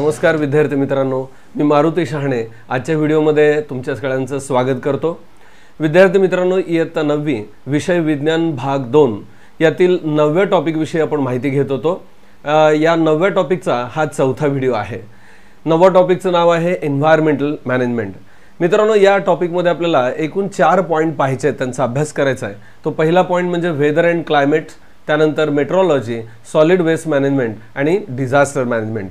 नमस्कार विद्यार्थी मित्रांनो मी मारुती शहाणे आजच्या व्हिडिओमध्ये तुमच्या सगळ्यांचं स्वागत करतो विद्यार्थी मित्रांनो इयत्ता नववी विषय विज्ञान भाग दोन यातील नवव्या टॉपिकविषयी आपण माहिती घेत होतो या नवव्या टॉपिकचा हा चौथा व्हिडिओ आहे नववा टॉपिकचं नाव आहे एन्व्हायरमेंटल मॅनेजमेंट मित्रांनो या टॉपिकमध्ये आपल्याला एकूण चार पॉईंट पाहायचे आहेत त्यांचा अभ्यास करायचा आहे तो पहिला पॉईंट म्हणजे वेदर अँड क्लायमेट त्यानंतर मेट्रोलॉजी सॉलिड वेस्ट मॅनेजमेंट आणि डिझास्टर मॅनेजमेंट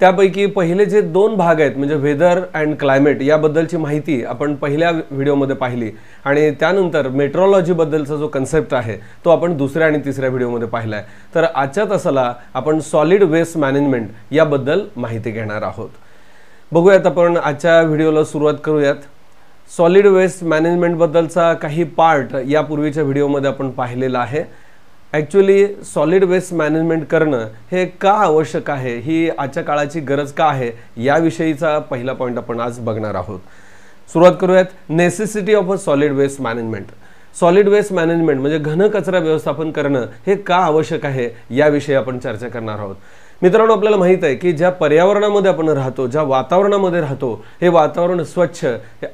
त्यापैकी पहिले जे दोन भाग आहेत म्हणजे वेदर अँड क्लायमेट याबद्दलची माहिती आपण पहिल्या व्हिडिओमध्ये पाहिली आणि त्यानंतर मेट्रोलॉजीबद्दलचा जो कन्सेप्ट आहे तो आपण दुसऱ्या आणि तिसऱ्या व्हिडिओमध्ये पाहिला आहे तर आजच्या तसाला आपण सॉलिड वेस्ट मॅनेजमेंट याबद्दल माहिती घेणार आहोत बघूयात आपण आजच्या व्हिडिओला सुरुवात करूयात सॉलिड वेस्ट मॅनेजमेंटबद्दलचा काही पार्ट यापूर्वीच्या व्हिडिओमध्ये आपण पाहिलेला आहे ॲक्च्युली सॉलिड वेस्ट मॅनेजमेंट करणं हे का आवश्यक आहे ही आजच्या काळाची गरज का आहे याविषयीचा पहिला पॉईंट आपण आज बघणार आहोत सुरुवात करूयात necessity of a solid waste management solid waste management म्हणजे घन कचरा व्यवस्थापन करणं हे का आवश्यक आहे याविषयी आपण चर्चा करणार आहोत मित्रांनो आपल्याला माहीत आहे की ज्या पर्यावरणामध्ये आपण राहतो ज्या वातावरणामध्ये राहतो हे वातावरण स्वच्छ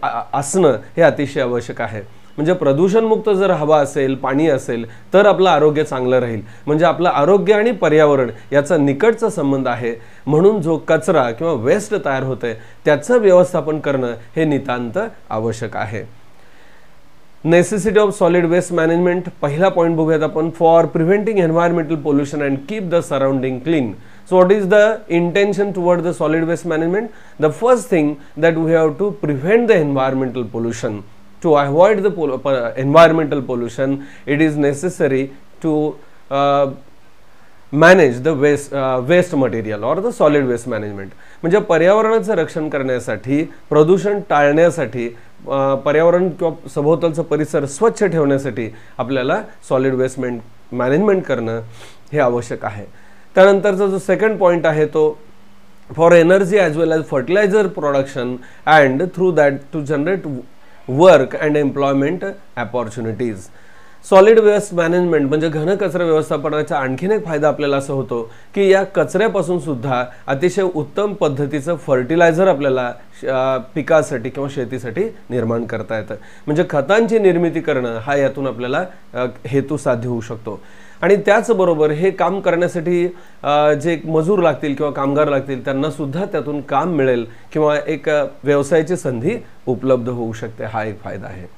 असणं हे अतिशय आवश्यक आहे म्हणजे प्रदूषणमुक्त जर हवा असेल पाणी असेल तर आपलं आरोग्य चांगलं राहील म्हणजे आपलं आरोग्य आणि पर्यावरण याचा निकटचा संबंध आहे म्हणून जो कचरा किंवा वेस्ट तयार होते त्याचं व्यवस्थापन करणं हे नितांत आवश्यक आहे necessity of solid waste management पहिला पॉईंट बघूयात आपण for preventing environmental pollution and keep the surrounding clean so what is the intention toward the solid waste management the first thing that we have to prevent the environmental pollution to avoid the pol uh, environmental pollution it is necessary to uh, manage the waste waste material or the solid waste management म्हणजे पर्यावरणाचं रक्षण करण्यासाठी प्रदूषण टाळण्यासाठी पर्यावरण किंवा सभोवतालचा परिसर स्वच्छ ठेवण्यासाठी आपल्याला सॉलिड वेस्टमेंट मॅनेजमेंट करणं हे आवश्यक आहे त्यानंतरचा जो सेकंड पॉईंट आहे तो for energy as well as fertilizer production and through that to generate work and employment opportunities solid waste management म्हणजे घन कचरा व्यवस्थापनाचा आणखीन एक फायदा आपल्याला असा होतो की या कचऱ्यापासून सुद्धा अतिशय उत्तम पद्धतीचं फर्टिलायझर आपल्याला पिकासाठी किंवा शेतीसाठी निर्माण करता येतं म्हणजे खतांची निर्मिती करणं हा यातून आपल्याला हेतू साध्य होऊ शकतो आणि त्याचबरोबर हे काम करण्यासाठी जे मजूर लागतील किंवा कामगार लागतील त्यांना सुद्धा त्यातून काम मिळेल किंवा एक व्यवसायाची संधी उपलब्ध होऊ शकते हा एक फायदा आहे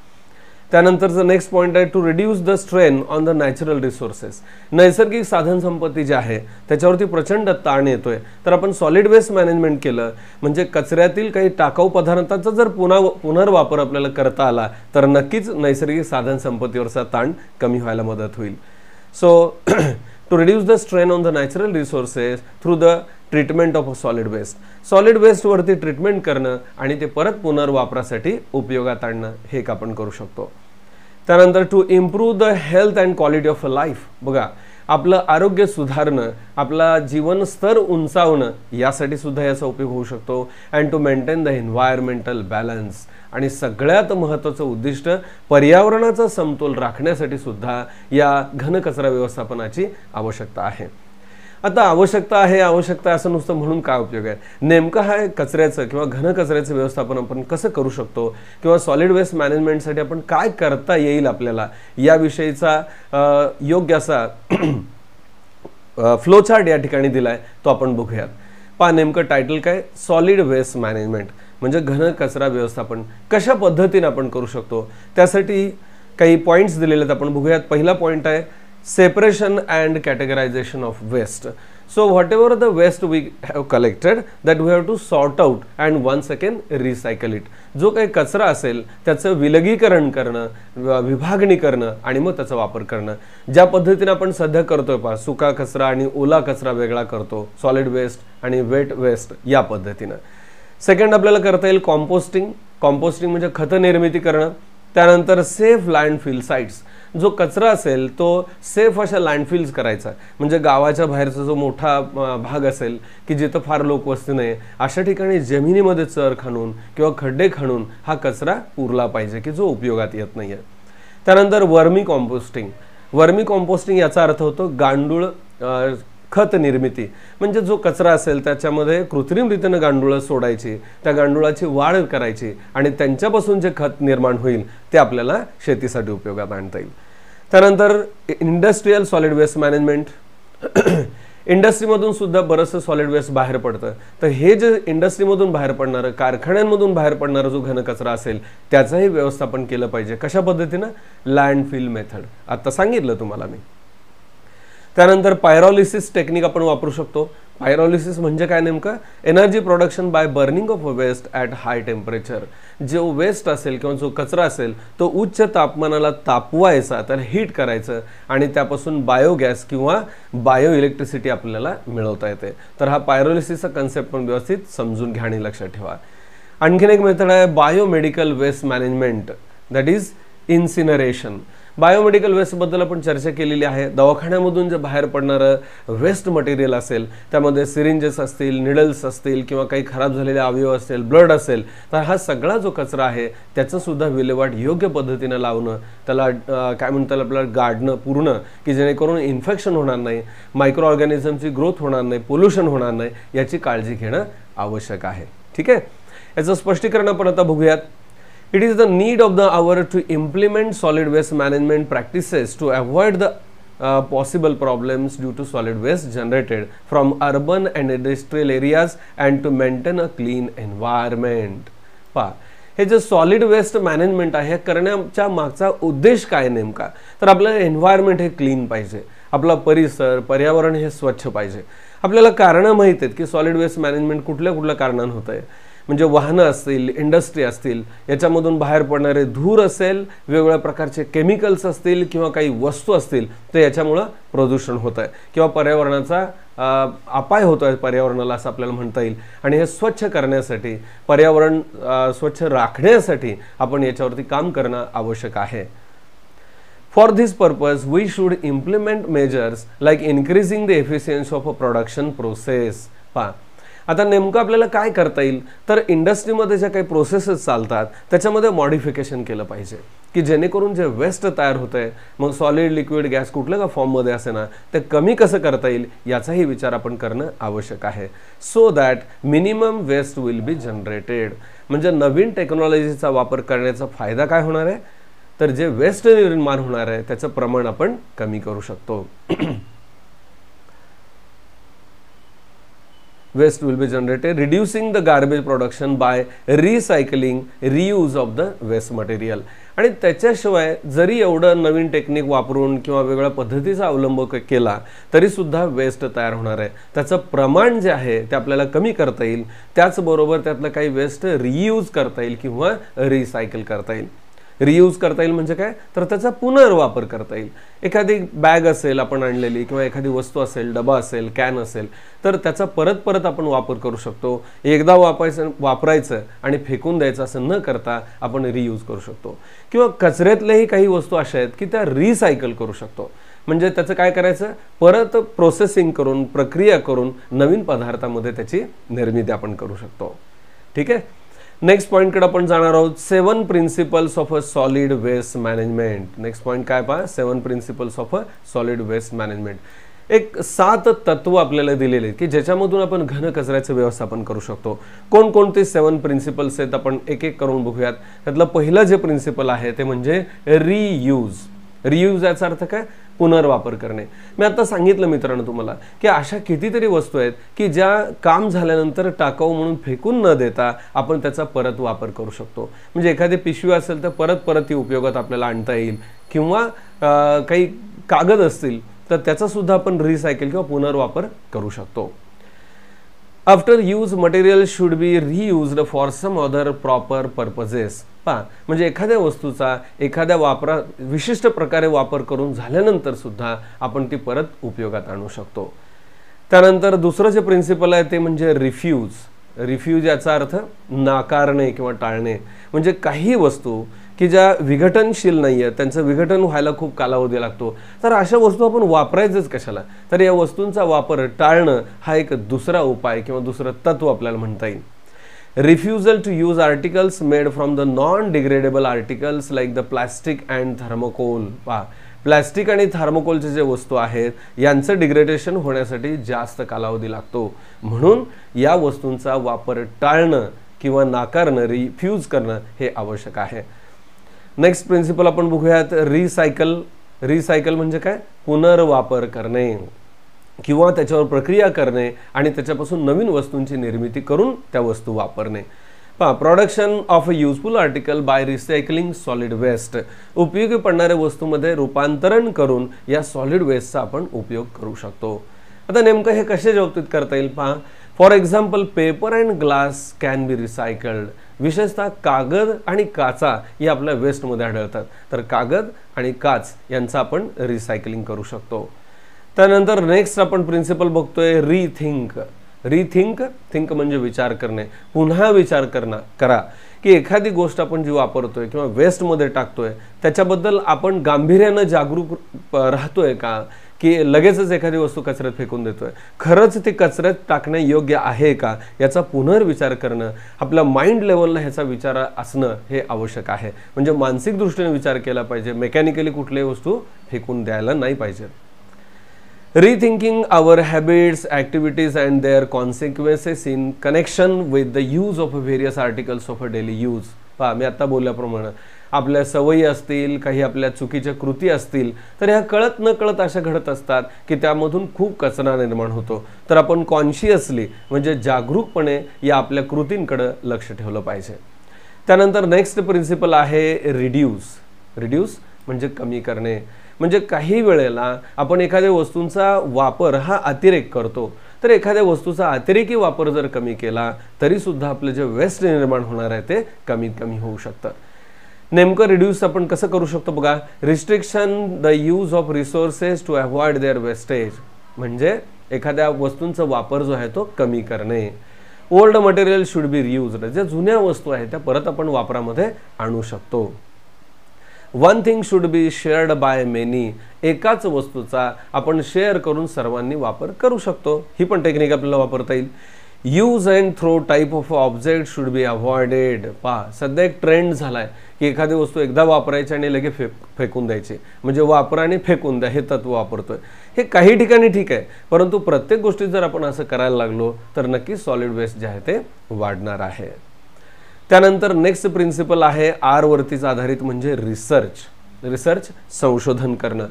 त्यानंतरचं नेक्स्ट पॉईंट आहे to reduce the strain on the natural resources नैसर्गिक साधनसंपत्ती जी आहे त्याच्यावरती प्रचंड ताण येतोय तर आपण सॉलिड वेस्ट मॅनेजमेंट केलं म्हणजे कचऱ्यातील काही टाकाऊ पदार्थांचा जर पुन्हा पुनर्वापर आपल्याला करता आला तर नक्कीच नैसर्गिक साधनसंपत्तीवरचा ताण कमी व्हायला मदत होईल So, to reduce the strain on the natural resources through the treatment of solid waste solid वरती ट्रीटमेंट करणं आणि ते परत पुनर्वापरासाठी उपयोगात आणणं हे एक आपण करू शकतो त्यानंतर to improve the health and quality of a life बघा आपलं आरोग्य सुधारणं आपला जीवनस्तर उंचावणं यासाठी सुद्धा याचा उपयोग होऊ शकतो and to maintain the environmental balance आणि सगळ्यात महत्त्वाचं उद्दिष्ट पर्यावरणाचा समतोल राखण्यासाठी सुद्धा या घनकचरा व्यवस्थापनाची आवश्यकता आहे आता आवश्यकता आहे आवश्यकता असं नुसतं म्हणून काय उपयोग आहे नेमकं हा कचऱ्याचं किंवा घन कचऱ्याचं व्यवस्थापन आपण कसं करू शकतो किंवा सॉलिड वेस्ट मॅनेजमेंटसाठी आपण काय करता येईल आपल्याला याविषयीचा योग्य असा फ्लोचार्ट या ठिकाणी दिला आहे तो आपण बघूयात पहा नेमकं टायटल काय सॉलिड वेस्ट मॅनेजमेंट म्हणजे घन कचरा व्यवस्थापन कशा पद्धतीने आपण करू शकतो त्यासाठी काही पॉईंट्स दिलेले आहेत आपण बघूयात पहिला पॉईंट आहे separation and categorization of waste so whatever the waste we have collected that we have to sort out and one second recycle it जो काही कचरा असेल त्याचं विलगीकरण करणं विभागणी करणं आणि मग त्याचा वापर करणं ज्या पद्धतीने आपण सध्या करतोय पहा सुका कचरा आणि ओला कचरा वेगळा करतो सॉलिड वेस्ट आणि वेट वेस्ट या पद्धतीनं सेकंड आपल्याला करता येईल कॉम्पोस्टिंग कॉम्पोस्टिंग म्हणजे खत निर्मिती करणं त्यानंतर सेफ लँडफिल साईट्स जो कचरा असेल तो सेफ अशा लँडफिल्स करायचा म्हणजे गावाच्या बाहेरचा जो मोठा भाग असेल की जिथं फार लोक वस्ती नाही अशा ठिकाणी जमिनीमध्ये चर खाणून किंवा खड्डे खाणून हा कचरा उरला पाहिजे की जो उपयोगात येत नाही आहे त्यानंतर वर्मी कॉम्पोस्टिंग वर्मी कॉम्पोस्टिंग याचा अर्थ होतो गांडूळ खत निर्मिती म्हणजे जो कचरा असेल त्याच्यामध्ये कृत्रिमरितीनं गांडुळं सोडायची त्या गांडुळाची वाढ करायची आणि त्यांच्यापासून जे खत निर्माण होईल ते आपल्याला शेतीसाठी उपयोगात आणता येईल त्यानंतर इंडस्ट्रीयल सॉलिड वेस्ट मॅनेजमेंट इंडस्ट्रीमधून सुद्धा बरंचसं सॉलिड वेस्ट बाहेर पडतं तर हे जे इंडस्ट्रीमधून बाहेर पडणारं कारखान्यांमधून बाहेर पडणारा जो घनकचरा असेल त्याचंही व्यवस्थापन केलं पाहिजे कशा पद्धतीनं लँडफिल मेथड आता सांगितलं तुम्हाला मी त्यानंतर पायरॉलिसिस टेक्निक आपण वापरू शकतो पायरॉलिसिस म्हणजे काय नेमकं energy production by burning of waste at high temperature जो वेस्ट असेल किंवा जो कचरा असेल तो उच्च तापमानाला तापवायचा तर हीट करायचं आणि त्यापासून बायोगॅस किंवा बायो इलेक्ट्रिसिटी आपल्याला मिळवता येते तर हा पायरोलिसिसचा कन्सेप्ट पण व्यवस्थित समजून घ्या आणि लक्षात ठेवा आणखीन एक मेथड आहे biomedical waste management that is incineration biomedical वेस्टबद्दल आपण चर्चा केलेली आहे दवाखान्यामधून जे बाहेर पडणारं वेस्ट मटेरियल असेल त्यामध्ये सिरिंजेस असतील निडल्स असतील किंवा काही खराब झालेले अवयव असेल ब्लड असेल तर हा सगळा जो कचरा आहे त्याचंसुद्धा विल्हेवाट योग्य पद्धतीनं लावणं त्याला काय म्हणतात आपल्याला गाडणं पूर्ण की जेणेकरून इन्फेक्शन होणार नाही मायक्रो ऑर्गॅनिझमची ग्रोथ होणार नाही पोल्युशन होणार नाही याची काळजी घेणं आवश्यक आहे ठीक आहे याचं स्पष्टीकरण आपण आता बघूयात It is the need of the hour to implement solid waste management practices to avoid the uh, possible problems due to solid waste generated from urban and industrial areas and to maintain a clean environment. पहा हे जे solid waste management आहे करण्याच्या मागचा उद्देश काय नेमका तर आपलं एन्व्हायरमेंट हे क्लीन पाहिजे आपला परिसर पर्यावरण हे स्वच्छ पाहिजे आपल्याला कारणं माहीत आहेत की सॉलिड वेस्ट मॅनेजमेंट कुठल्या कुठल्या कारणांना होतं आहे म्हणजे वाहनं असतील इंडस्ट्री असतील याच्यामधून बाहेर पडणारे धूर असेल वेगवेगळ्या प्रकारचे केमिकल्स असतील किंवा काही वस्तू असतील तर याच्यामुळं प्रदूषण होत आहे किंवा पर्यावरणाचा अपाय होतो आहे पर्यावरणाला असं आपल्याला म्हणता येईल आणि हे स्वच्छ करण्यासाठी पर्यावरण स्वच्छ राखण्यासाठी आपण याच्यावरती काम करणं आवश्यक आहे for this purpose we should implement measures like increasing the efficiency of a production process पा आता नेमकं आपल्याला काय करता येईल तर इंडस्ट्रीमध्ये ज्या काही प्रोसेसेस चालतात त्याच्यामध्ये मॉडिफिकेशन केलं पाहिजे की जेणेकरून जे वेस्ट तयार होतं आहे मग सॉलिड लिक्विड गॅस कुठल्या का फॉर्ममध्ये असे ना ते कमी कसं करता येईल याचाही विचार आपण करणं आवश्यक आहे so that minimum waste will be generated म्हणजे नवीन टेक्नॉलॉजीचा वापर करण्याचा फायदा काय होणार आहे तर जे वेस्ट निर्माण होणार आहे त्याचं प्रमाण आपण कमी करू शकतो waste will be generated reducing the garbage production by recycling reuse of the waste material आणि त्याच्याशिवाय जरी एवढं नवीन टेक्निक वापरून किंवा वेगळ्या पद्धतीचा अवलंब केला तरीसुद्धा वेस्ट तयार होणार आहे त्याचं प्रमाण जे आहे ते आपल्याला कमी करता येईल त्याचबरोबर त्यातलं काही वेस्ट रियूज करता येईल किंवा रिसायकल करता येईल रियूज करता येईल म्हणजे काय तर त्याचा पुनर्वापर करता येईल एखादी बॅग असेल आपण आणलेली किंवा एखादी वस्तू असेल डबा असेल कॅन असेल तर त्याचा परत परत आपण वापर करू शकतो एकदा वापरायचं वापरायचं आणि फेकून द्यायचं असं न करता आपण रियूज करू शकतो किंवा कचऱ्यातल्याही काही वस्तू अशा आहेत की त्या रिसायकल करू शकतो म्हणजे त्याचं काय करायचं परत प्रोसेसिंग करून प्रक्रिया करून नवीन पदार्थामध्ये त्याची निर्मिती आपण करू शकतो ठीक आहे नेक्स्ट पॉईंटकडे आपण जाणार आहोत seven principles of a solid waste management next point काय पहा seven principles of a solid waste management एक सात तत्व आपल्याला दिलेले आहेत की ज्याच्यामधून आपण घन कचऱ्याचं व्यवस्थापन करू शकतो कोणकोणते सेवन प्रिन्सिपल्स आहेत आपण एक एक करून बघूयात त्यातलं पहिलं जे प्रिन्सिपल आहे ते म्हणजे रियूज रियूज याचा अर्थ काय पुनर्वापर करणे मी आता सांगितलं मित्रांनो तुम्हाला की अशा कितीतरी वस्तू आहेत की ज्या काम झाल्यानंतर टाकाऊ म्हणून फेकून न देता आपण त्याचा परत वापर करू शकतो म्हणजे एखादी पिशवी असेल तर परत परत ती उपयोगात आपल्याला आणता येईल किंवा काही कागद असतील तर त्याचासुद्धा आपण रिसायकल किंवा पुनर्वापर करू शकतो after use material should be reused for some other proper purposes पा म्हणजे एखाद्या वस्तूचा एखाद्या वापरा विशिष्ट प्रकारे वापर करून झाल्यानंतर सुद्धा आपण ती परत उपयोगात आणू शकतो त्यानंतर दुसरं जे प्रिन्सिपल आहे ते म्हणजे रिफ्यूज रिफ्यूज याचा अर्थ नाकारणे किंवा टाळणे म्हणजे काही वस्तू की ज्या विघटनशील नाही आहेत त्यांचं विघटन व्हायला खूप कालावधी लागतो तर अशा वस्तू आपण वापरायचंच कशाला तर या वस्तूंचा वापर टाळणं हा एक दुसरा उपाय किंवा दुसरं तत्व आपल्याला म्हणता येईल refusal to use articles made from the non degradable articles like the plastic and thermocol पा प्लॅस्टिक आणि थर्मोकोलचे जे वस्तू आहेत यांचं डिग्रेडेशन होण्यासाठी जास्त कालावधी लागतो म्हणून या वस्तूंचा वापर टाळणं किंवा नाकारणं रिफ्यूज करणं हे आवश्यक आहे नेक्स्ट प्रिन्सिपल आपण बघूयात रिसायकल रिसायकल म्हणजे काय पुनर्वापर करणे किंवा त्याच्यावर प्रक्रिया करणे आणि त्याच्यापासून नवीन वस्तूंची निर्मिती करून त्या वस्तू वापरणे पहा production of a useful article by recycling solid waste उपयोगी पडणाऱ्या वस्तूमध्ये रूपांतरण करून या सॉलिड वेस्टचा आपण उपयोग करू शकतो आता नेमकं हे कसे जबाबतीत करता येईल पहा for example paper and glass can be recycled विशेषतः कागद आणि काचा या आपल्या वेस्टमध्ये आढळतात तर कागद आणि काच यांचा आपण रिसायकलिंग करू शकतो त्यानंतर नेक्स्ट आपण प्रिन्सिपल बघतोय रिथिंक रिथिंक थिंक म्हणजे विचार करणे पुन्हा विचार करणं करा की एखादी गोष्ट आपण जी वापरतोय किंवा वेस्टमध्ये टाकतोय त्याच्याबद्दल आपण गांभीर्यानं जागरूक राहतोय का की लगेचच एखादी वस्तू कचऱ्यात फेकून देतोय खरंच ती कचऱ्यात टाकणे योग्य आहे का याचा पुनर्विचार करणं आपल्या माइंड लेवलला ह्याचा विचार असणं हे आवश्यक आहे म्हणजे मानसिक दृष्टीने विचार केला पाहिजे मेकॅनिकली कुठल्याही वस्तू फेकून द्यायला नाही पाहिजे rethinking our habits activities and their consequences in connection with the use of various articles of a daily use पहा मी आत्ता बोलल्याप्रमाणे आपल्या सवयी असतील काही आपल्या चुकीच्या कृती असतील तर ह्या कळत न कळत अशा घडत असतात की त्यामधून खूप कचरा निर्माण होतो तर आपण कॉन्शियसली म्हणजे जागरूकपणे या आपल्या कृतींकडं लक्ष ठेवलं पाहिजे त्यानंतर नेक्स्ट प्रिन्सिपल आहे रिड्यूस रिड्यूस म्हणजे कमी करणे म्हणजे काही वेळेला आपण एखाद्या वस्तूंचा वापर हा अतिरेक करतो तर एखाद्या वस्तूचा अतिरेकी वापर जर कमी केला तरीसुद्धा आपलं जे वेस्ट निर्माण होणार आहे ते कमीत कमी होऊ शकतं नेमकं रिड्यूस आपण कसं करू शकतो बघा restriction the use of resources to avoid their wastage म्हणजे एखाद्या वस्तूंचा वापर जो आहे तो कमी करणे old material should be reused ज्या जुन्या वस्तू आहेत त्या परत आपण वापरामध्ये आणू शकतो one thing should be shared by many एकाच वस्तूचा आपण शेअर करून सर्वांनी वापर करू शकतो ही पण टेक्निक आपल्याला वापरता येईल use and throw type of object should be avoided पा सध्या एक ट्रेंड झाला आहे की एखादी वस्तू एकदा वापरायची आणि लगेच फेकून द्यायची म्हणजे वापरा आणि फेकून द्या हे तत्व वापरतोय हे काही ठिकाणी ठीक आहे परंतु प्रत्येक गोष्टीत जर आपण असं करायला लागलो तर नक्कीच सॉलिड वेस्ट जे आहे ते वाढणार आहे त्यानंतर नेक्स्ट प्रिन्सिपल आहे आर वरतीच आधारित म्हणजे रिसर्च रिसर्च संशोधन करणं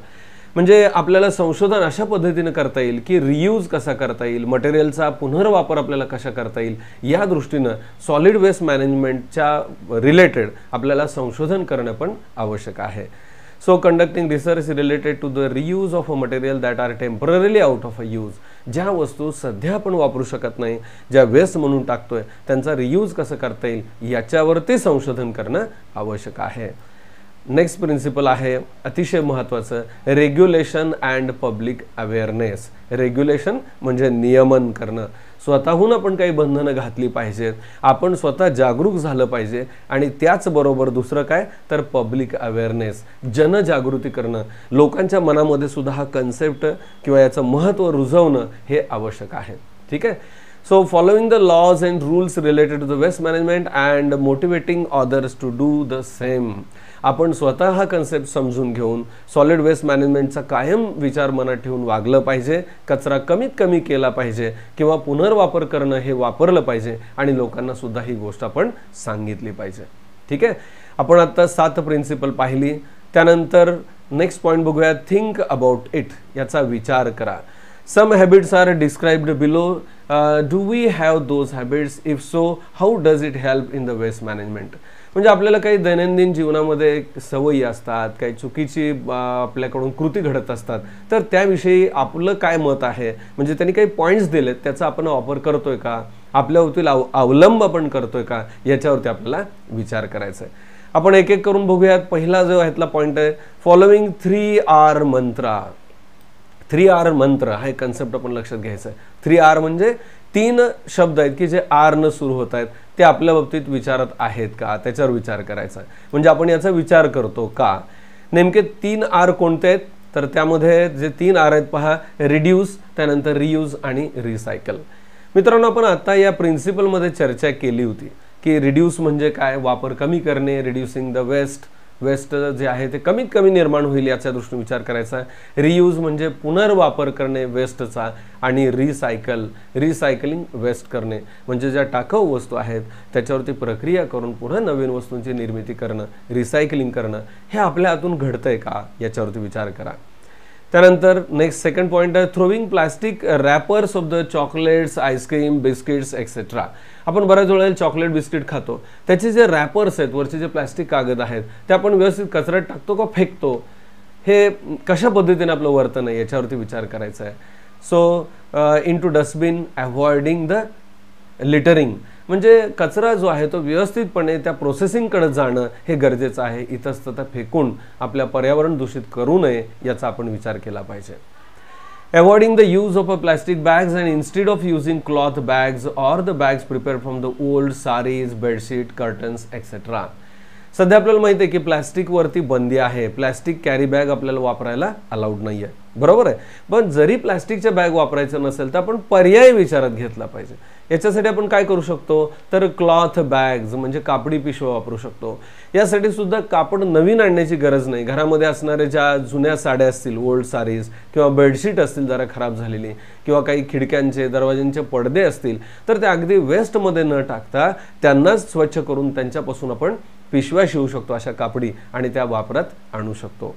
म्हणजे आपल्याला संशोधन अशा पद्धतीनं करता येईल की रियूज कसा करता येईल मटेरियलचा पुनर्वापर आपल्याला कसा करता येईल या दृष्टीनं सॉलिड वेस्ट मॅनेजमेंटच्या रिलेटेड आपल्याला संशोधन करणं पण आवश्यक आहे so conducting research related to the reuse of a material that are temporarily out of a use ज्या वस्तू सध्या आपण वापरू शकत नाही ज्या वेस्ट म्हणून टाकतोय त्यांचा रियूज कसं करता येईल याच्यावरती संशोधन करणं आवश्यक आहे नेक्स्ट प्रिन्सिपल आहे अतिशय महत्त्वाचं regulation and public awareness regulation म्हणजे नियमन करणं स्वतःहून आपण काही बंधनं घातली पाहिजेत आपण स्वतः जागरूक झालं पाहिजे आणि त्याचबरोबर दुसरं काय तर पब्लिक अवेअरनेस जनजागृती करणं लोकांच्या मनामध्ये सुद्धा हा कन्सेप्ट किंवा याचं महत्त्व रुजवणं हे आवश्यक आहे ठीक आहे so following the laws and rules related to the waste management and motivating others to do the same आपण स्वतः हा कन्सेप्ट समजून घेऊन सॉलिड वेस्ट मॅनेजमेंटचा कायम विचार मनात ठेवून वागलं पाहिजे कचरा कमीत कमी केला पाहिजे किंवा पुनर्वापर करणं हे वापरलं पाहिजे आणि लोकांना सुद्धा ही गोष्ट आपण सांगितली पाहिजे ठीक आहे आपण आत्ता सात प्रिन्सिपल पाहिली त्यानंतर नेक्स्ट पॉईंट बघूया थिंक अबाउट इट याचा विचार करा some habits are described below uh, do we have those habits if so how does it help in the waste management म्हणजे आपल्याला काही दैनंदिन जीवनामध्ये सवयी असतात काही चुकीची आपल्याकडून कृती घडत असतात तर त्याविषयी आपलं काय मत आहे म्हणजे त्यांनी काही पॉईंट्स दिलेत त्याचा आपण वापर करतोय का आपल्यावरती अव अवलंब आपण करतोय का याच्यावरती आपल्याला विचार करायचा आहे आपण एक एक करून बघूयात पहिला जो ह्यातला पॉईंट आहे following three R mantra three R mantra हा एक कन्सेप्ट आपण लक्षात घ्यायचा आहे थ्री आर म्हणजे तीन शब्द आहेत की जे आर न सुरू होत आहेत ते आपल्या बाबतीत विचारत आहेत का त्याच्यावर विचार करायचा म्हणजे आपण याचा विचार करतो का नेमके तीन आर कोणते आहेत तर त्यामध्ये जे तीन आर आहेत पहा रिड्यूस त्यानंतर रियूज आणि रिसायकल मित्रांनो आपण आता या प्रिन्सिपलमध्ये चर्चा केली होती की रिड्यूस म्हणजे काय वापर कमी करणे रिड्युसिंग द वेस्ट वेस्ट जे आहे ते कमीत कमी निर्माण होईल याच्या दृष्टीने विचार करायचा रियूज म्हणजे पुनर्वापर करणे वेस्टचा आणि रिसायकल रिसायकलिंग वेस्ट करणे म्हणजे ज्या टाकाऊ वस्तू आहेत त्याच्यावरती प्रक्रिया करून पुन्हा नवीन वस्तूंची निर्मिती करणं रिसायकलिंग करणं हे आपल्या हातून घडतंय का याच्यावरती विचार करा त्यानंतर नेक्स्ट सेकंड पॉईंट आहे throwing plastic wrappers of the chocolates ice cream biscuits etcetera आपण बऱ्याच वेळेला चॉकलेट बिस्किट खातो त्याचे जे रॅपर्स आहेत वरचे जे प्लास्टिक कागद आहेत ते आपण व्यवस्थित कचऱ्यात टाकतो का फेकतो हे कशा पद्धतीने आपलं वर्तन आहे याच्यावरती विचार करायचा आहे so into dustbin avoiding the littering म्हणजे कचरा जो आहे तो व्यवस्थितपणे त्या प्रोसेसिंगकडे जाणं हे गरजेचं आहे इतस्ततः फेकून आपल्या पर्यावरण दूषित करू नये याचा आपण विचार केला पाहिजे avoiding the use of a plastic bags and instead of using cloth bags or the bags prepare from the old saris bedsheet curtains etcetera सध्या आपल्याला माहिती आहे की प्लॅस्टिकवरती बंदी आहे प्लॅस्टिक कॅरी बॅग आपल्याला वापरायला अलाउड नाही आहे बरोबर आहे पण जरी प्लॅस्टिकच्या बॅग वापरायचं नसेल तर आपण पर्याय विचारात घेतला पाहिजे याच्यासाठी आपण काय करू शकतो तर क्लॉथ बॅग्स म्हणजे कापडी पिशव्या वापरू शकतो यासाठी सुद्धा कापड नवीन आणण्याची गरज नाही घरामध्ये असणाऱ्या ज्या जुन्या साड्या असतील ओल्ड सारीज किंवा बेडशीट असतील जरा खराब झालेली किंवा काही खिडक्यांचे दरवाज्यांचे पडदे असतील तर ते अगदी वेस्टमध्ये न टाकता त्यांनाच स्वच्छ करून त्यांच्यापासून आपण पिशव्या शिवू शकतो अशा कापडी आणि त्या वापरात आणू शकतो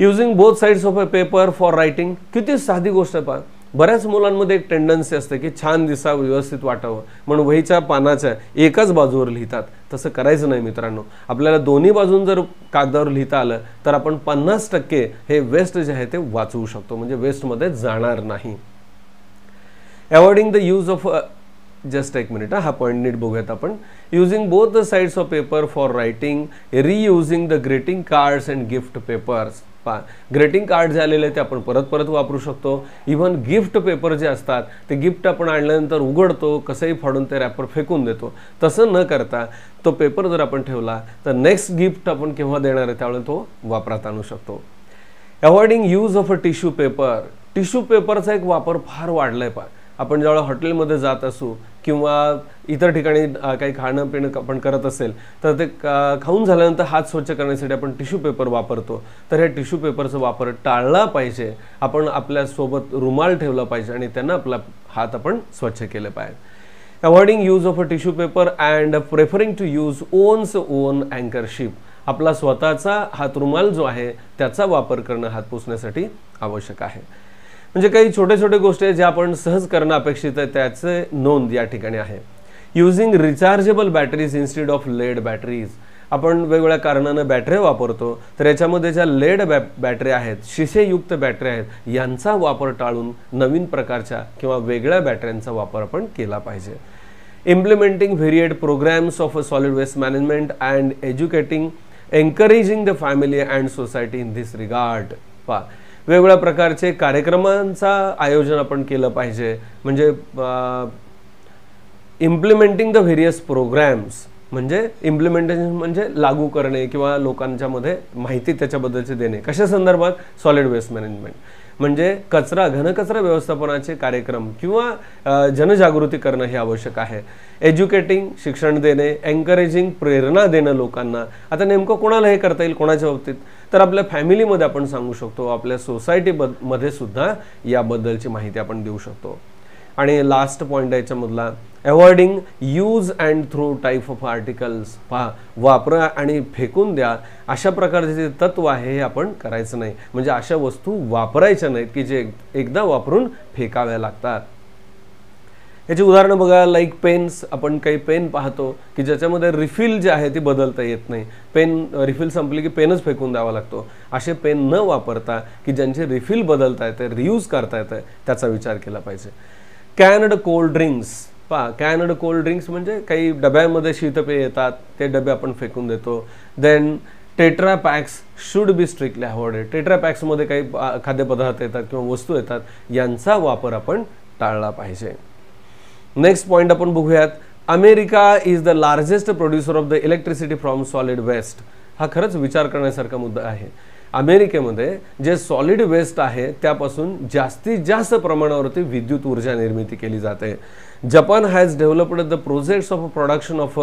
using both sides of a paper for writing किती साधी गोष्ट पहा बऱ्याच मुलांमध्ये एक टेंडन्सी असते की छान दिसावं व्यवस्थित वाटावं म्हणून वहीच्या पानाच्या एकाच बाजूवर लिहितात तसं करायचं नाही मित्रांनो आपल्याला दोन्ही बाजून जर कागदावर लिहिता आलं तर आपण पन्नास टक्के हे वेस्ट जे आहे ते वाचवू शकतो म्हणजे वेस्टमध्ये जाणार नाही avoiding the use of just एक मिनिट हा पॉईंट नीट बघूयात आपण using both the sides of paper for writing reusing the greeting cards and gift papers पा ग्रेटिंग कार्ड जे आलेले ते आपण परत परत वापरू शकतो इव्हन गिफ्ट पेपर जे असतात ते गिफ्ट आपण आणल्यानंतर उघडतो कसंही फाडून ते रॅपर फेकून देतो तसं न करता तो पेपर जर आपण ठेवला तर नेक्स्ट गिफ्ट आपण केव्हा देणार आहे त्यावेळेला तो वापरात आणू शकतो avoiding use of a tissue paper tissue पेपरचा एक वापर फार वाढलाय आहे पा आपण ज्यावेळेला हॉटेलमध्ये जात असू किंवा इतर ठिकाणी काही खाणं पिणं आपण करत असेल तर ते खाऊन झाल्यानंतर हात स्वच्छ करण्यासाठी आपण टिश्यू पेपर वापरतो तर हे टिश्यू पेपरचा वापर टाळला पाहिजे आपण आपल्यासोबत रुमाल ठेवला पाहिजे आणि त्यांना आपला हात आपण स्वच्छ केले पाहिजे avoiding use of a tissue paper and preferring to use one's own handkerchief आपला स्वतःचा रुमाल जो आहे त्याचा वापर करणं हात पुसण्यासाठी आवश्यक आहे म्हणजे काही छोटे छोटे गोष्टी आहेत ज्या आपण सहज करणं अपेक्षित आहे त्याचे नोंद या ठिकाणी आहे using rechargeable batteries instead of lead batteries आपण वेगवेगळ्या कारणानं बॅटरी वापरतो तर याच्यामध्ये ज्या लेड बॅ बॅटऱ्या आहेत शिशेयुक्त बॅटऱ्या आहेत यांचा वापर टाळून नवीन प्रकारच्या किंवा वेगळ्या बॅटऱ्यांचा वापर आपण केला पाहिजे implementing variety programs of a solid waste management and educating encouraging the family and society in this regard पा वेगवेगळ्या प्रकारचे कार्यक्रमांचा आयोजन आपण केलं पाहिजे म्हणजे इम्प्लिमेंटिंग द व्हेरियस प्रोग्रॅम्स म्हणजे इम्प्लिमेंटेशन म्हणजे लागू करणे किंवा लोकांच्यामध्ये माहिती त्याच्याबद्दलची देणे कशा संदर्भात सॉलिड वेस्ट मॅनेजमेंट म्हणजे कचरा घनकचरा व्यवस्थापनाचे कार्यक्रम किंवा जनजागृती करणं हे आवश्यक आहे एज्युकेटिंग शिक्षण देणे एन्करेजिंग प्रेरणा देणं लोकांना आता नेमकं कोणाला हे करता येईल कोणाच्या बाबतीत तर आपल्या फॅमिलीमध्ये आपण सांगू शकतो आपल्या सोसायटीमध्ये सुद्धा याबद्दलची माहिती आपण देऊ शकतो आणि लास्ट पॉईंट याच्यामधला avoiding use and throw type of articles पहा वापरा आणि फेकून द्या अशा प्रकारचे जे तत्व आहे हे आपण करायचं नाही म्हणजे अशा वस्तू वापरायच्या नाहीत की जे एकदा वापरून फेकाव्या लागतात याची उदाहरणं बघा लाईक पेन्स आपण काही पेन पाहतो की ज्याच्यामध्ये रिफिल जे आहे ते बदलता येत नाही पेन रिफिल संपली की पेनच फेकून द्यावा लागतो असे पेन न वापरता की ज्यांचे रिफिल बदलता येते रियूज करता येतं त्याचा विचार केला पाहिजे कॅनड कोल्ड ड्रिंक्स पा कॅनड कोल्ड ड्रिंक्स म्हणजे काही डब्यामध्ये शीतपेय येतात ते डबे आपण फेकून देतो then tetra packs should be strictly avoided टेट्रा पॅक्समध्ये काही खाद्यपदार्थ येतात किंवा वस्तू येतात यांचा वापर आपण टाळला पाहिजे नेक्स्ट पॉईंट आपण बघूयात America is the largest producer of the electricity from solid waste हा खरंच विचार करण्यासारखा मुद्दा आहे अमेरिकेमध्ये जे सॉलिड वेस्ट आहे त्यापासून जास्तीत जास्त प्रमाणावरती विद्युत ऊर्जा निर्मिती केली जाते Japan has developed the projects of production of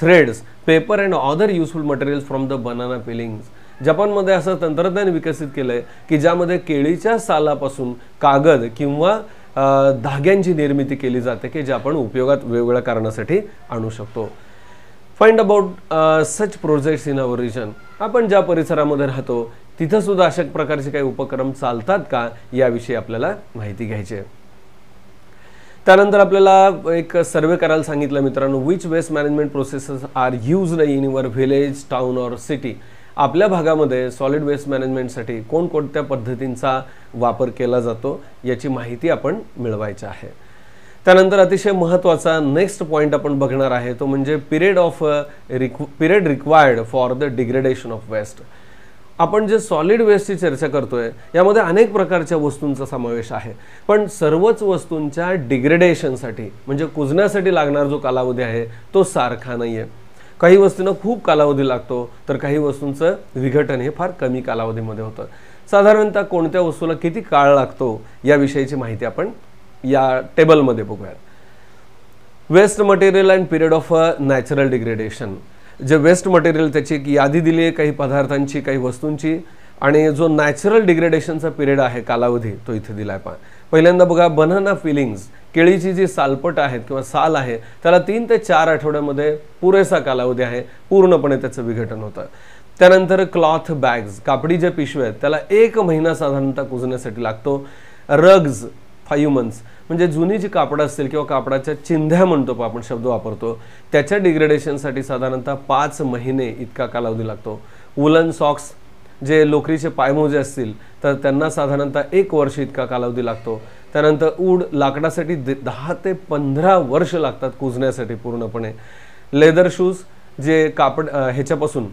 threads paper and other useful materials from the banana peelings जपानमध्ये असं तंत्रज्ञान विकसित केलं आहे की ज्यामध्ये केळीच्या सालापासून कागद किंवा uh, धाग्यांची निर्मिती केली जाते की जे आपण उपयोगात वेगवेगळ्या कारणासाठी आणू शकतो find about such projects in our region आपण ज्या परिसरामध्ये राहतो तिथं सुद्धा अशा प्रकारचे काही उपक्रम चालतात का याविषयी आपल्याला माहिती घ्यायची त्यानंतर आपल्याला एक सर्वे करायला सांगितलं मित्रांनो which waste management processes are use in your village town or city आपल्या भागामध्ये सॉलिड वेस्ट मॅनेजमेंटसाठी कोणकोणत्या पद्धतींचा वापर केला जातो याची माहिती आपण मिळवायची आहे त्यानंतर अतिशय महत्त्वाचा नेक्स्ट पॉईंट आपण बघणार आहे तो म्हणजे पिरियड ऑफ रिक period required for the degradation of waste आपण जे सॉलिड वेस्टची चर्चा करतोय यामध्ये अनेक प्रकारच्या वस्तूंचा समावेश आहे पण सर्वच वस्तूंच्या डिग्रेडेशनसाठी म्हणजे कुजण्यासाठी लागणार जो कालावधी आहे तो सारखा नाही आहे काही वस्तूंना खूप कालावधी लागतो तर काही वस्तूंचं विघटन हे फार कमी कालावधीमध्ये होतं साधारणतः कोणत्या वस्तूला किती काळ लागतो याविषयीची माहिती आपण या टेबलमध्ये बघूयात waste material and period of a natural degradation जे वेस्ट मटेरियल त्याची एक यादी दिली आहे काही पदार्थांची काही वस्तूंची आणि जो नॅचरल डिग्रेडेशनचा पिरियड आहे कालावधी तो इथे दिला आहे पहिल्यांदा बघा बनना फिलिंग्स केळीची जी सालपट आहेत किंवा साल आहे त्याला तीन ते चार आठवड्यामध्ये पुरेसा कालावधी आहे पूर्णपणे त्याचं विघटन होतं त्यानंतर क्लॉथ बॅग्स कापडी ज्या पिशव्या आहेत त्याला एक महिना साधारणतः कुजण्यासाठी लागतो रग्ज फाईव्ह मंथ्स म्हणजे जुनी जी कापडं असतील किंवा कापडाच्या चिंध्या म्हणतो आपण शब्द वापरतो त्याच्या डिग्रेडेशनसाठी साधारणतः पाच महिने इतका कालावधी लागतो वुलन सॉक्स जे लोकरीचे पायमोजे असतील तर त्यांना साधारणतः एक वर्ष इतका कालावधी लागतो त्यानंतर ऊड लाकडासाठी दहा ते पंधरा वर्ष लागतात कुजण्यासाठी पूर्णपणे लेदर शूज जे कापड ह्याच्यापासून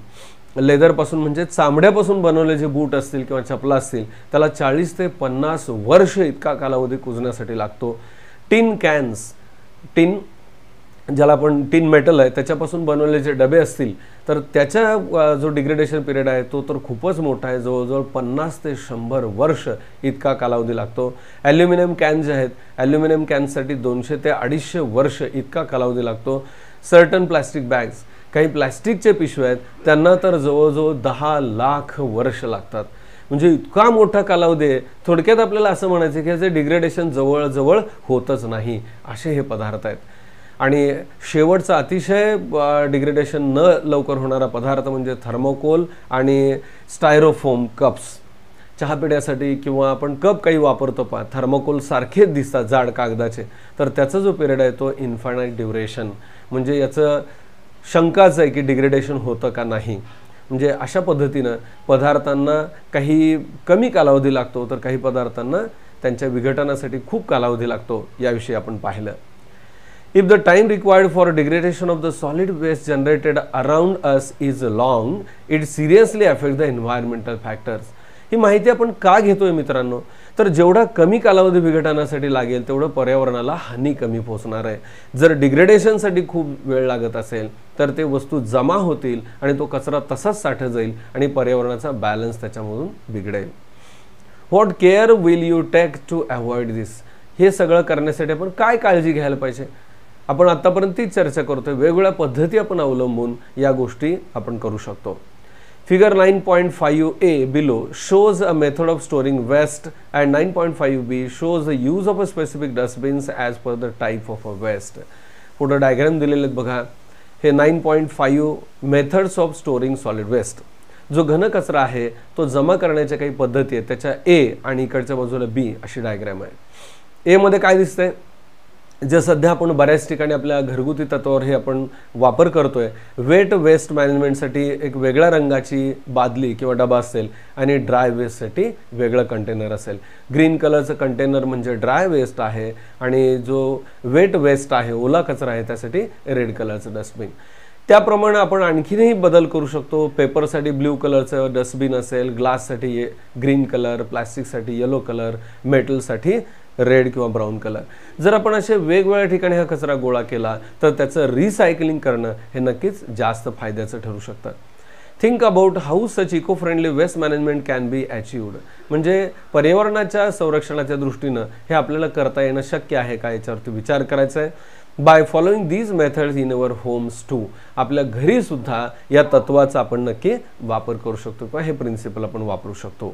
लेदरपासून म्हणजे चामड्यापासून बनवले जे बूट असतील किंवा चपला असतील त्याला चाळीस ते पन्नास वर्ष इतका कालावधी कुजण्यासाठी लागतो टिन कॅन्स टिन ज्याला आपण टिन मेटल आहे त्याच्यापासून बनवले जे डबे असतील तर त्याच्या जो डिग्रेडेशन पिरियड आहे तो तर खूपच मोठा आहे जवळजवळ पन्नास ते शंभर वर्ष इतका कालावधी लागतो ॲल्युमिनियम कॅन जे आहेत ॲल्युमिनियम कॅन्ससाठी दोनशे ते अडीचशे वर्ष इतका कालावधी लागतो सर्टन प्लास्टिक बॅग्स काही प्लॅस्टिकच्या पिशव्या आहेत त्यांना तर जवळजवळ दहा लाख वर्ष लागतात म्हणजे इतका मोठा कालावधी आहे थोडक्यात आपल्याला असं म्हणायचं की याचं डिग्रेडेशन जवळजवळ होतच नाही असे हे पदार्थ आहेत आणि शेवटचा अतिशय डिग्रेडेशन न लवकर होणारा पदार्थ म्हणजे थर्मोकोल आणि स्टायरोफोम कप्स चहा पिण्यासाठी किंवा आपण कप काही वापरतो पा सारखेच दिसतात जाड कागदाचे तर त्याचा जो पिरियड आहे तो इन्फायनाईट ड्युरेशन म्हणजे याचं शंकाच आहे की डिग्रेडेशन होतं का नाही म्हणजे अशा पद्धतीनं पदार्थांना काही कमी कालावधी लागतो तर काही पदार्थांना त्यांच्या विघटनासाठी खूप कालावधी लागतो याविषयी आपण पाहिलं if the time required for degradation of the solid waste generated around us is long it seriously affect the environmental factors ही माहिती आपण का घेतोय मित्रांनो तर जेवढा कमी कालावधी विघटनासाठी लागेल तेवढं पर्यावरणाला हानी कमी पोहोचणार आहे जर डिग्रेडेशनसाठी खूप वेळ लागत असेल तर ते वस्तू जमा होतील आणि तो कचरा तसाच साठ जाईल आणि पर्यावरणाचा बॅलन्स त्याच्यामधून बिघडेल what care will you take to avoid this हे सगळं करण्यासाठी आपण काय काळजी घ्यायला पाहिजे आपण आतापर्यंत तीच चर्चा करतोय वेगवेगळ्या पद्धती आपण अवलंबून या गोष्टी आपण करू शकतो figure A Figure 9.5a below shows a method of storing waste and 9.5b shows the use of a specific dustbins as per the type of a waste. पुढं डायग्राम दिलेले आहेत बघा हे nine point five methods of storing solid waste जो घन कचरा आहे तो जमा करण्याच्या काही पद्धती आहेत त्याच्या ए आणि इकडच्या बाजूला बी अशी डायग्राम आहे एमध्ये काय दिसतंय जे सध्या आपण बऱ्याच ठिकाणी आपल्या घरगुती तत्वावर हे आपण वापर करतोय वेट वेस्ट मॅनेजमेंटसाठी एक वेगळ्या रंगाची बादली किंवा डबा असेल आणि ड्राय वेस्टसाठी वेगळं कंटेनर असेल ग्रीन कलरचं कंटेनर म्हणजे ड्राय वेस्ट आहे आणि जो वेट वेस्ट आहे ओला कचरा आहे त्यासाठी रेड कलरचं डस्टबिन त्याप्रमाणे आपण आणखीनही बदल करू शकतो पेपरसाठी ब्ल्यू कलरचं डस्टबिन असेल ग्लाससाठी ग्रीन कलर प्लास्टिकसाठी येलो कलर मेटलसाठी रेड किंवा ब्राऊन कलर जर आपण असे वेगवेगळ्या ठिकाणी हा कचरा गोळा केला तर त्याचं रिसायकलिंग करणं हे नक्कीच जास्त फायद्याचं ठरू शकतं think about how such eco friendly waste management can be achieved म्हणजे पर्यावरणाच्या संरक्षणाच्या दृष्टीनं हे आपल्याला करता येणं शक्य आहे का याच्यावरती विचार करायचा आहे by following these methods in our homes too आपल्या सुद्धा या तत्वाचा आपण नक्की वापर करू शकतो किंवा हे प्रिन्सिपल आपण वापरू शकतो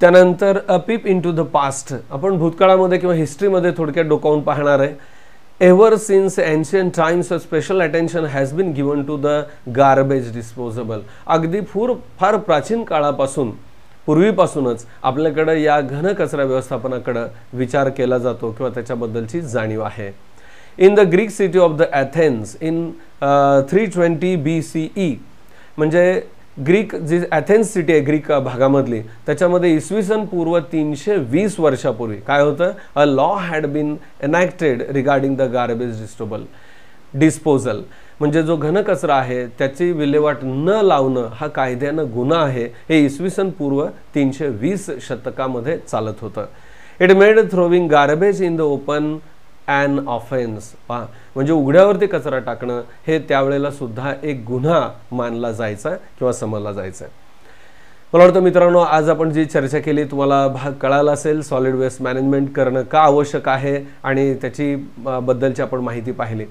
त्यानंतर a peep into the past आपण भूतकाळामध्ये किंवा हिस्ट्रीमध्ये थोडक्यात डोकावून पाहणार आहे ever since ancient times a special attention has been given to the garbage disposable अगदी फूर फार प्राचीन काळापासून पूर्वीपासूनच आपल्याकडं या घन कचरा व्यवस्थापनाकडं विचार केला जातो किंवा त्याच्याबद्दलची जाणीव आहे in the Greek city of the Athens in three twenty B C E म्हणजे ग्रीक जी ॲथेन्स सिटी आहे ग्रीक भागामधली त्याच्यामध्ये इसवी सन पूर्व तीनशे वीस वर्षापूर्वी काय होतं a law had been enacted regarding the garbage disposable disposal म्हणजे जो घनकचरा आहे त्याची विल्हेवाट न लावणं हा कायद्यानं गुन्हा आहे हे इसवी सन पूर्व तीनशे वीस शतकामध्ये चालत होतं it made throwing garbage in the open an offence पहा म्हणजे उघड्यावरती कचरा टाकणं हे त्यावेळेला सुद्धा एक गुन्हा मानला जायचा किंवा समजला जायचा मला वाटतं मित्रांनो आज आपण जी चर्चा केली तुम्हाला भाग कळाला असेल सॉलिड वेस्ट मॅनेजमेंट करणं का आवश्यक आहे आणि त्याची बद्दलची आपण माहिती पाहिली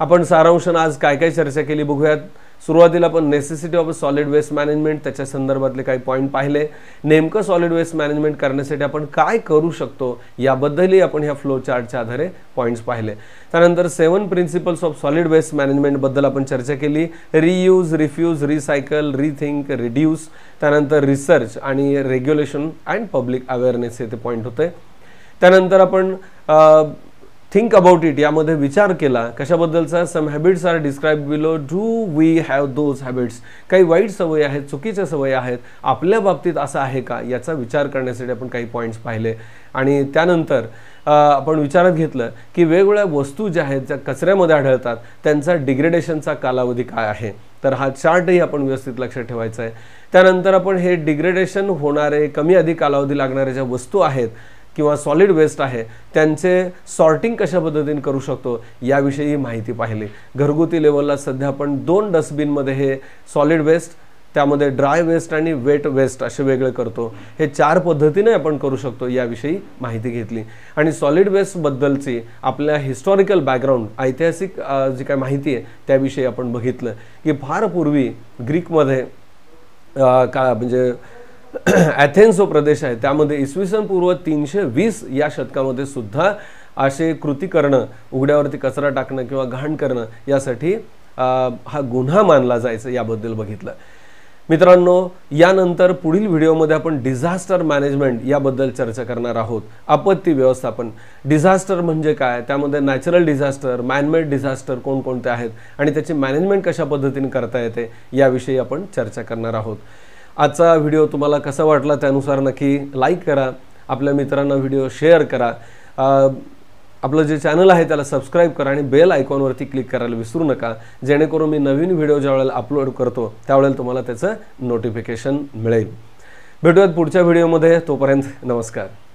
आपण सारांशन आज काय काय चर्चा केली बघूयात सुरुवातीला आपण necessity of solid waste management त्याच्या संदर्भातले काही पॉईंट पाहिले नेमकं सॉलिड वेस्ट मॅनेजमेंट करण्यासाठी आपण काय करू शकतो याबद्दलही आपण ह्या फ्लो चार्टच्या आधारे पॉईंट्स पाहिले त्यानंतर seven principles of solid waste मॅनेजमेंटबद्दल आपण चर्चा केली reuse refuse recycle rethink reduce त्यानंतर रिसर्च आणि रेग्युलेशन अँड पब्लिक अवेअरनेस हे ते पॉईंट होते त्यानंतर आपण थिंक अबाउट इट यामध्ये विचार केला कशाबद्दलचा some habits are describe below do we have those habits काही वाईट सवयी आहेत चुकीच्या सवयी आहेत आपल्या बाबतीत असं आहे का याचा विचार करण्यासाठी आपण काही पॉईंट्स पाहिले आणि त्यानंतर आपण विचारात घेतलं की वेगवेगळ्या वस्तू ज्या आहेत ज्या कचऱ्यामध्ये आढळतात त्यांचा डिग्रेडेशनचा कालावधी काय आहे तर हा चार्टही आपण व्यवस्थित लक्षात ठेवायचा आहे त्यानंतर आपण हे डिग्रेडेशन होणारे कमी अधिक कालावधी लागणाऱ्या ज्या वस्तू आहेत किंवा सॉलिड वेस्ट आहे त्यांचे सॉर्टिंग कशा पद्धतीने करू शकतो याविषयी माहिती पाहिली घरगुती लेवलला सध्या आपण दोन डस्टबिनमध्ये हे सॉलिड वेस्ट त्यामध्ये ड्राय वेस्ट आणि वेट वेस्ट असे वेगळे करतो हे चार पद्धतीने आपण करू शकतो याविषयी माहिती घेतली आणि सॉलिड वेस्टबद्दलची आपल्या हिस्टॉरिकल बॅकग्राऊंड ऐतिहासिक जी काय माहिती आहे त्याविषयी आपण बघितलं की फार पूर्वी ग्रीकमध्ये का म्हणजे ॲथेन्स जो प्रदेश आहे त्यामध्ये इसवी पूर्व तीनशे वीस या शतकामध्ये सुद्धा असे कृती करणं उघड्यावरती कचरा टाकणं किंवा घाण करणं यासाठी हा गुन्हा मानला जायचं याबद्दल बघितलं मित्रांनो यानंतर पुढील व्हिडिओमध्ये आपण डिझास्टर मॅनेजमेंट याबद्दल चर्चा करणार आहोत आपत्ती व्यवस्थापन डिझास्टर म्हणजे काय त्यामध्ये नॅचरल डिझास्टर मॅनमेड डिझास्टर कोणकोणते आहेत आणि त्याची मॅनेजमेंट कशा पद्धतीने करता येते याविषयी आपण चर्चा करणार आहोत आजचा व्हिडिओ तुम्हाला कसा वाटला त्यानुसार नक्की लाईक करा आपल्या मित्रांना व्हिडिओ शेअर करा आपलं जे चॅनल आहे त्याला सबस्क्राईब करा आणि बेल आयकॉनवरती क्लिक करायला विसरू नका जेणेकरून मी नवीन व्हिडिओ ज्यावेळेला अपलोड करतो त्यावेळेला तुम्हाला त्याचं नोटिफिकेशन मिळेल भेटूयात पुढच्या व्हिडिओमध्ये तोपर्यंत नमस्कार